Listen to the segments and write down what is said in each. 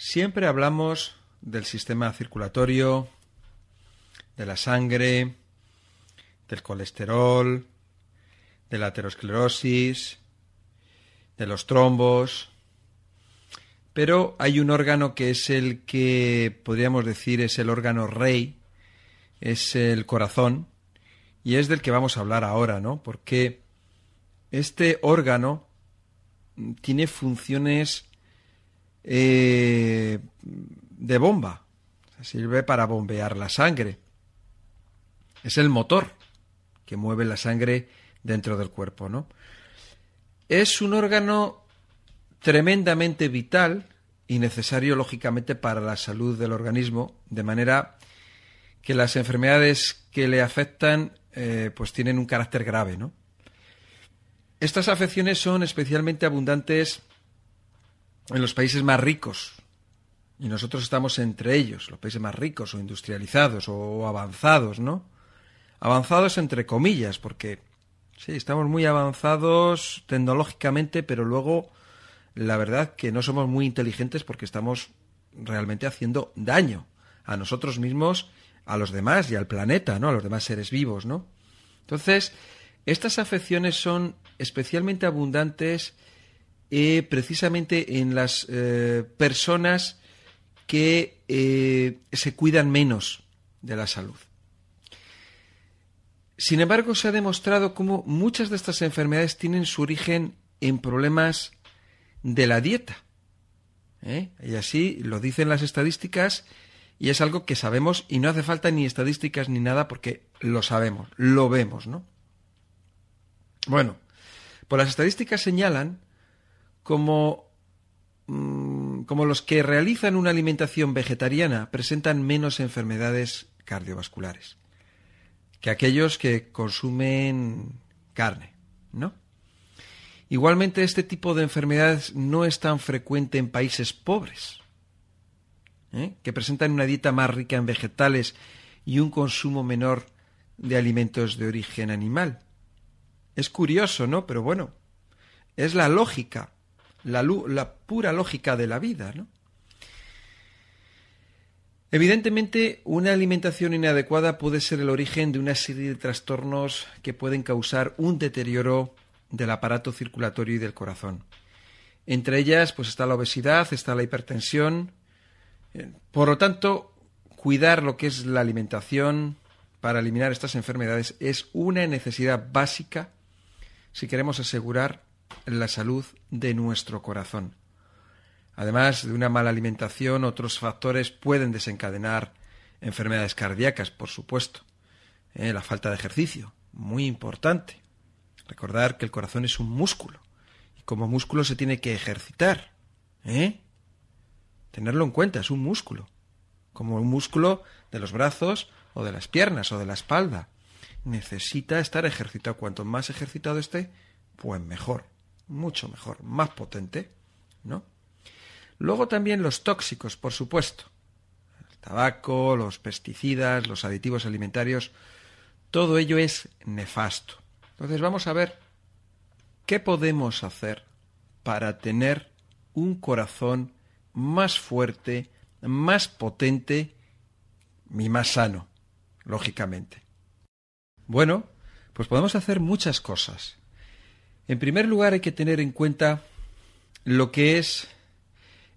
Siempre hablamos del sistema circulatorio, de la sangre, del colesterol, de la aterosclerosis, de los trombos, pero hay un órgano que es el que podríamos decir es el órgano rey, es el corazón, y es del que vamos a hablar ahora, ¿no? Porque este órgano tiene funciones eh, de bomba. Sirve para bombear la sangre. Es el motor que mueve la sangre dentro del cuerpo, ¿no? Es un órgano tremendamente vital y necesario, lógicamente, para la salud del organismo, de manera que las enfermedades que le afectan eh, pues tienen un carácter grave, ¿no? Estas afecciones son especialmente abundantes en los países más ricos. Y nosotros estamos entre ellos, los países más ricos o industrializados o avanzados, ¿no? Avanzados entre comillas, porque sí, estamos muy avanzados tecnológicamente, pero luego la verdad que no somos muy inteligentes porque estamos realmente haciendo daño a nosotros mismos, a los demás y al planeta, ¿no? A los demás seres vivos, ¿no? Entonces, estas afecciones son especialmente abundantes eh, precisamente en las eh, personas que eh, se cuidan menos de la salud. Sin embargo, se ha demostrado cómo muchas de estas enfermedades tienen su origen en problemas de la dieta. Y así lo dicen las estadísticas y es algo que sabemos y no hace falta ni estadísticas ni nada porque lo sabemos, lo vemos, ¿no? Bueno, pues las estadísticas señalan Mm, como, los que realizan una alimentación vegetariana presentan menos enfermedades cardiovasculares que aquellos que consumen carne, ¿no? Igualmente, este tipo de enfermedades no es tan frecuente en países pobres, ¿eh? que presentan una dieta más rica en vegetales y un consumo menor de alimentos de origen animal. Es curioso, ¿no? Pero bueno, es la lógica la, pura lógica de la vida, ¿no? Evidentemente, una alimentación inadecuada puede ser el origen de una serie de trastornos que pueden causar un deterioro del aparato circulatorio y del corazón. Entre ellas, pues está la obesidad, está la hipertensión. Eh, por lo tanto, cuidar lo que es la alimentación para eliminar estas enfermedades es una necesidad básica si queremos asegurar la salud de nuestro corazón. Además de una mala alimentación, otros factores pueden desencadenar enfermedades cardíacas, por supuesto. Eh, la falta de ejercicio, muy importante. Recordar que el corazón es un músculo y como músculo se tiene que ejercitar. ¿eh? Tenerlo en cuenta, es un músculo. Como un músculo de los brazos o de las piernas o de la espalda. Necesita estar ejercitado. Cuanto más ejercitado esté, pues mejor mucho mejor, más potente, ¿no? Luego también los tóxicos, por supuesto. El tabaco, los pesticidas, los aditivos alimentarios, todo ello es nefasto. Entonces vamos a ver qué podemos hacer para tener un corazón más fuerte, más potente y más sano, lógicamente. Bueno, pues podemos hacer muchas cosas. En primer lugar hay que tener en cuenta lo que es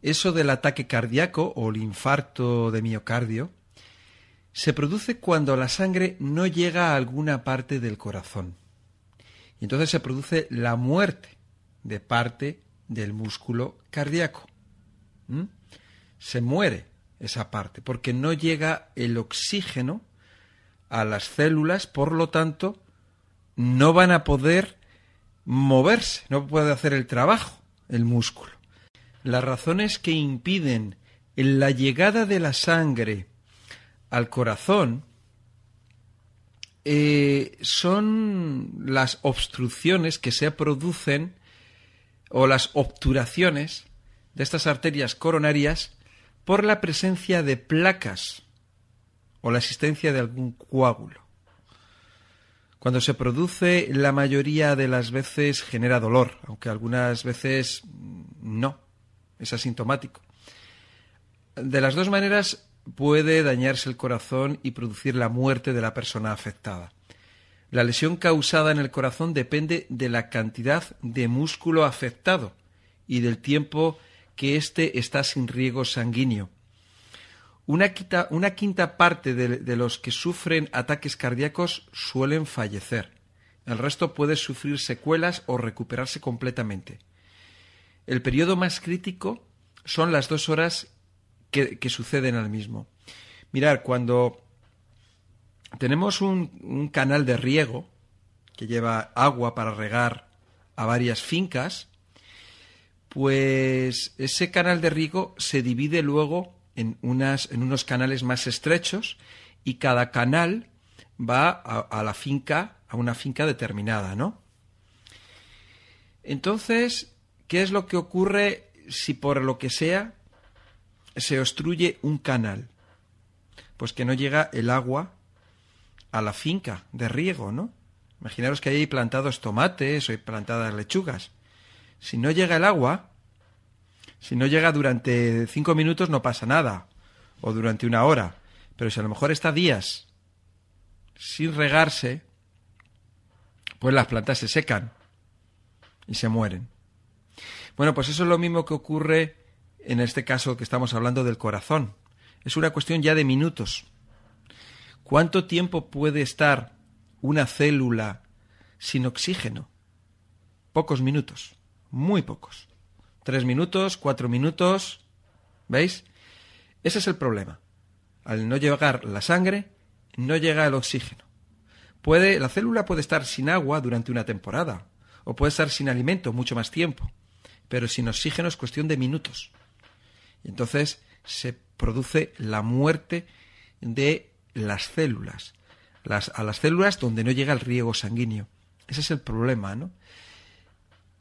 eso del ataque cardíaco o el infarto de miocardio. Se produce cuando la sangre no llega a alguna parte del corazón. Y entonces se produce la muerte de parte del músculo cardíaco. ¿Mm? Se muere esa parte porque no llega el oxígeno a las células, por lo tanto, no van a poder moverse, no puede hacer el trabajo el músculo. Las razones que impiden la llegada de la sangre al corazón eh, son las obstrucciones que se producen o las obturaciones de estas arterias coronarias por la presencia de placas o la existencia de algún coágulo. Cuando se produce, la mayoría de las veces genera dolor, aunque algunas veces no, es asintomático. De las dos maneras puede dañarse el corazón y producir la muerte de la persona afectada. La lesión causada en el corazón depende de la cantidad de músculo afectado y del tiempo que éste está sin riego sanguíneo. Una quinta, una quinta parte de, los que sufren ataques cardíacos suelen fallecer. El resto puede sufrir secuelas o recuperarse completamente. El periodo más crítico son las dos horas que, suceden al mismo. Mirar, cuando tenemos un, canal de riego que lleva agua para regar a varias fincas, pues ese canal de riego se divide luego en, unas, en unos canales más estrechos y cada canal va a, la finca, a una finca determinada, ¿no? Entonces, ¿qué es lo que ocurre si por lo que sea se obstruye un canal? Pues que no llega el agua a la finca de riego, ¿no? Imaginaros que hay plantados tomates o hay plantadas lechugas. Si no llega el agua, si no llega durante cinco minutos no pasa nada, o durante una hora, pero si a lo mejor está días sin regarse, pues las plantas se secan y se mueren. Bueno, pues eso es lo mismo que ocurre en este caso que estamos hablando del corazón. Es una cuestión ya de minutos. ¿Cuánto tiempo puede estar una célula sin oxígeno? Pocos minutos, muy pocos tres minutos, cuatro minutos. ¿Veis? Ese es el problema. Al no llegar la sangre, no llega el oxígeno. Puede, la célula puede estar sin agua durante una temporada, o puede estar sin alimento mucho más tiempo, pero sin oxígeno es cuestión de minutos. Y entonces se produce la muerte de las células, las, a las células donde no llega el riego sanguíneo. Ese es el problema, ¿no?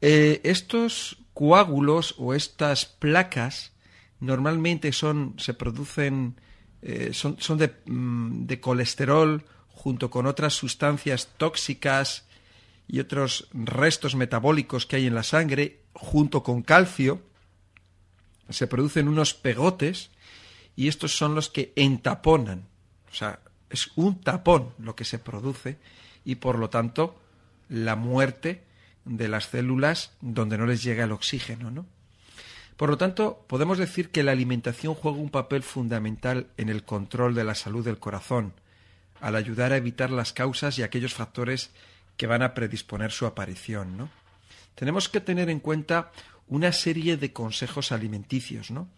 Eh, estos coágulos o estas placas normalmente son, se producen, eh, son, son de, mm, de, colesterol junto con otras sustancias tóxicas y otros restos metabólicos que hay en la sangre, junto con calcio, se producen unos pegotes y estos son los que entaponan. O sea, es un tapón lo que se produce y por lo tanto la muerte de las células donde no les llega el oxígeno, ¿no? Por lo tanto, podemos decir que la alimentación juega un papel fundamental en el control de la salud del corazón, al ayudar a evitar las causas y aquellos factores que van a predisponer su aparición, ¿no? Tenemos que tener en cuenta una serie de consejos alimenticios, ¿no?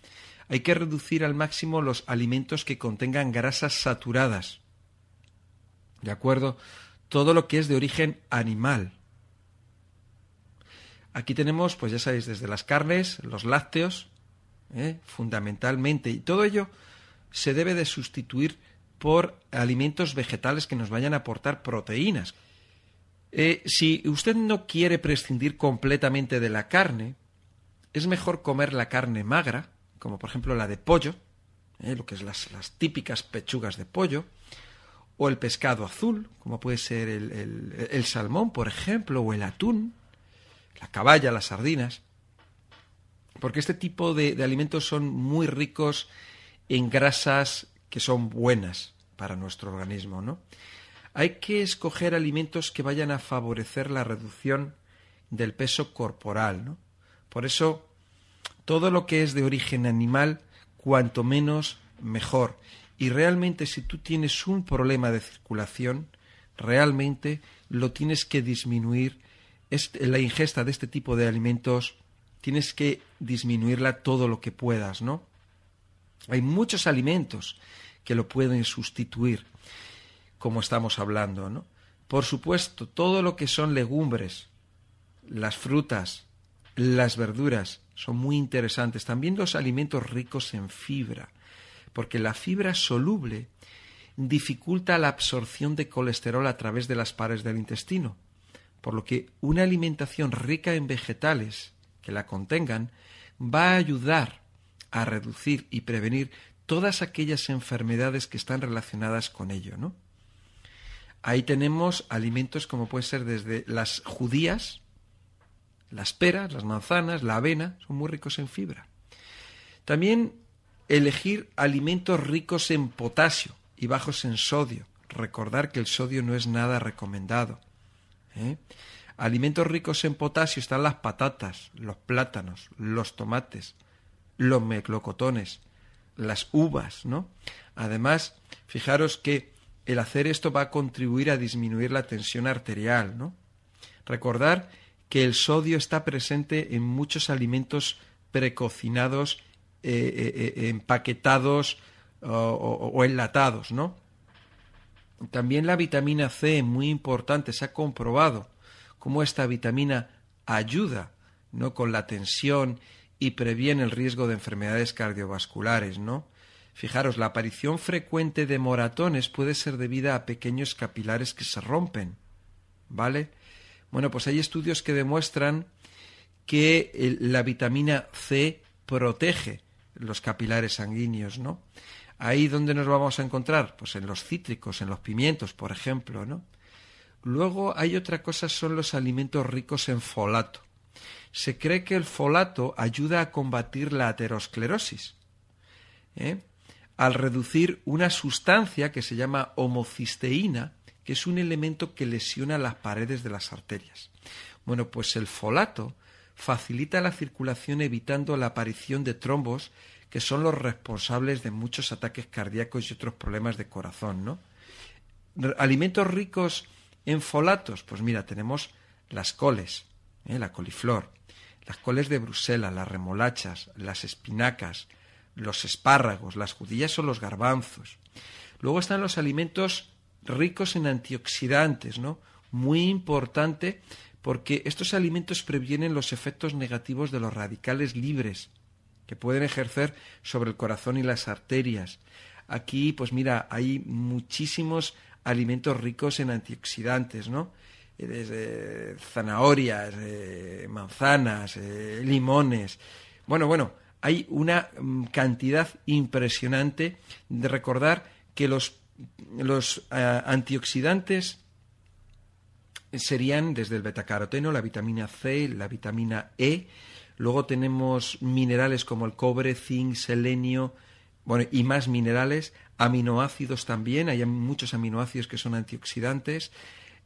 Hay que reducir al máximo los alimentos que contengan grasas saturadas. ¿De acuerdo? Todo lo que es de origen animal, Aquí tenemos, pues ya sabéis, desde las carnes, los lácteos, ¿eh? fundamentalmente, y todo ello se debe de sustituir por alimentos vegetales que nos vayan a aportar proteínas. Eh, si usted no quiere prescindir completamente de la carne, es mejor comer la carne magra, como por ejemplo la de pollo, ¿eh? lo que es las, típicas pechugas de pollo, o el pescado azul, como puede ser el salmón, por ejemplo, o el atún, la caballa, las sardinas, porque este tipo de, alimentos son muy ricos en grasas que son buenas para nuestro organismo, ¿no? Hay que escoger alimentos que vayan a favorecer la reducción del peso corporal, ¿no? Por eso, todo lo que es de origen animal, cuanto menos, mejor. Y realmente, si tú tienes un problema de circulación, realmente lo tienes que disminuir este, la ingesta de este tipo de alimentos tienes que disminuirla todo lo que puedas, ¿no? Hay muchos alimentos que lo pueden sustituir, como estamos hablando, ¿no? Por supuesto, todo lo que son legumbres, las frutas, las verduras, son muy interesantes. También los alimentos ricos en fibra, porque la fibra soluble dificulta la absorción de colesterol a través de las pares del intestino por lo que una alimentación rica en vegetales que la contengan va a ayudar a reducir y prevenir todas aquellas enfermedades que están relacionadas con ello, ¿no? Ahí tenemos alimentos como puede ser desde las judías, las peras, las manzanas, la avena, son muy ricos en fibra. También elegir alimentos ricos en potasio y bajos en sodio. Recordar que el sodio no es nada recomendado. ¿eh? Alimentos ricos en potasio están las patatas, los plátanos, los tomates, los meclocotones, las uvas, ¿no? Además, fijaros que el hacer esto va a contribuir a disminuir la tensión arterial, ¿no? Recordar que el sodio está presente en muchos alimentos precocinados, eh, eh, empaquetados o enlatados, ¿no? También la vitamina C, muy importante, se ha comprobado cómo esta vitamina ayuda, ¿no? Con la tensión y previene el riesgo de enfermedades cardiovasculares, ¿no? Fijaros, la aparición frecuente de moratones puede ser debida a pequeños capilares que se rompen, ¿vale? Bueno, pues hay estudios que demuestran que la vitamina C protege los capilares sanguíneos, ¿no? Ahí donde nos vamos a encontrar, pues en los cítricos, en los pimientos, por ejemplo, ¿no? Luego hay otra cosa, son los alimentos ricos en folato. Se cree que el folato ayuda a combatir la aterosclerosis. ¿eh? Al reducir una sustancia que se llama homocisteína, que es un elemento que lesiona las paredes de las arterias. Bueno, pues el folato facilita la circulación evitando la aparición de trombos que son los responsables de muchos ataques cardíacos y otros problemas de corazón, ¿no? Alimentos ricos en folatos, pues mira, tenemos las coles, ¿eh? la coliflor, las coles de Bruselas, las remolachas, las espinacas, los espárragos, las judías o los garbanzos. Luego están los alimentos ricos en antioxidantes, ¿no? Muy importante porque estos alimentos previenen los efectos negativos de los radicales libres que pueden ejercer sobre el corazón y las arterias. Aquí, pues mira, hay muchísimos alimentos ricos en antioxidantes, ¿no? Eh, desde zanahorias, eh, manzanas, eh, limones. Bueno, bueno, hay una mm, cantidad impresionante de recordar que los, los antioxidantes serían desde el betacaroteno, la vitamina C, la vitamina E. Luego tenemos minerales como el cobre, zinc, selenio, bueno, y más minerales, aminoácidos también, hay muchos aminoácidos que son antioxidantes.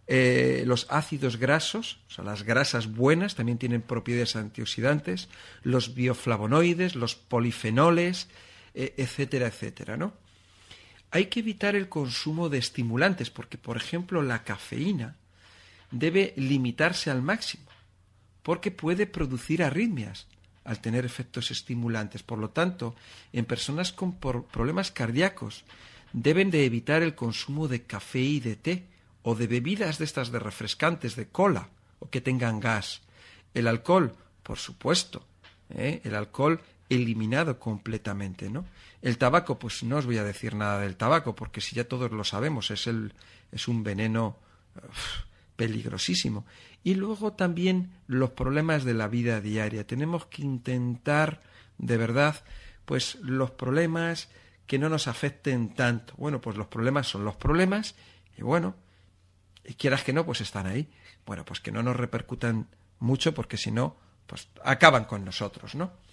Eh, los ácidos grasos, o sea, las grasas buenas también tienen propiedades antioxidantes, los bioflavonoides, los polifenoles, eh, etcétera, etcétera, ¿no? Hay que evitar el consumo de estimulantes porque, por ejemplo, la cafeína debe limitarse al máximo, porque puede producir arritmias al tener efectos estimulantes. Por lo tanto, en personas con problemas cardíacos deben de evitar el consumo de café y de té o de bebidas de estas de refrescantes, de cola o que tengan gas. El alcohol, por supuesto, ¿eh? el alcohol eliminado completamente, ¿no? El tabaco, pues no os voy a decir nada del tabaco, porque si ya todos lo sabemos, es el es un veneno peligrosísimo. Y luego también los problemas de la vida diaria. Tenemos que intentar, de verdad, pues los problemas que no nos afecten tanto. Bueno, pues los problemas son los problemas y bueno, y quieras que no, pues están ahí. Bueno, pues que no nos repercutan mucho porque si no, pues acaban con nosotros, ¿no?